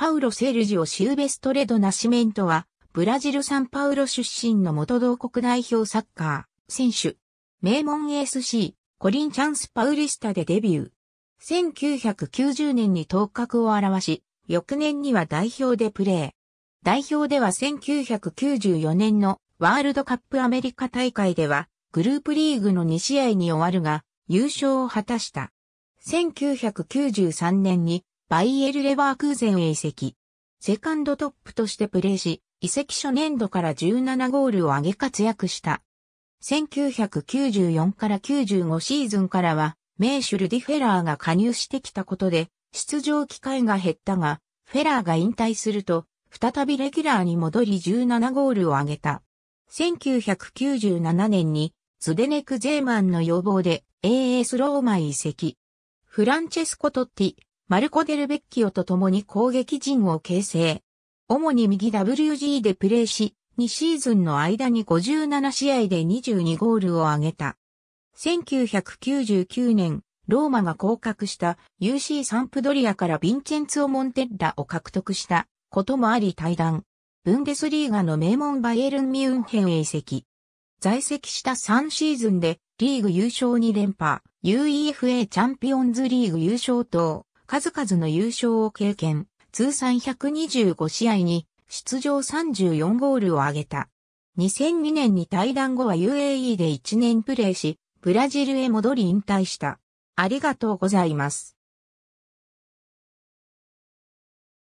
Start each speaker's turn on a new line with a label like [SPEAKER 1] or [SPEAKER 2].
[SPEAKER 1] パウロ・セルジオ・シューベストレド・ナシメントは、ブラジル・サンパウロ出身
[SPEAKER 2] の元同国代表サッカー、選手。名門 ASC、コリンチャンス・パウリスタでデビュー。1990年に頭角を現し、翌年には代表でプレー。代表では1994年のワールドカップアメリカ大会では、グループリーグの2試合に終わるが、優勝を果たした。1993年にバイエル・レバークーゼンへ移籍。セカンドトップとしてプレーし、移籍初年度から17ゴールを挙げ活躍した。1994から95シーズンからは、メーシュルディ・フェラーが加入してきたことで、出場機会が減ったが、フェラーが引退すると、再びレギュラーに戻り17ゴールを挙げた。1997年に、ズデネク・ゼーマンの要望で、AS ローマ移籍。フランチェスコ・トッティ、マルコ・デルベッキオと共に攻撃陣を形成。主に右 WG でプレーし、2シーズンの間に57試合で22ゴールを挙げた。1999年、ローマが降格した UC サンプドリアからヴィンチェンツオ・モンテッラを獲得したこともあり対談。ブンデスリーガの名門バイエルン・ミュンヘンへ移籍。在籍した3シーズンでリーグ優勝2連覇、UEFA チャンピオンズリーグ優勝等、数々の優勝を経験、通算125試合に出場34ゴールを挙げた。2002年に退団後は UAE で1年プレーし、ブラジルへ戻り引退し
[SPEAKER 1] た。ありがとうございます。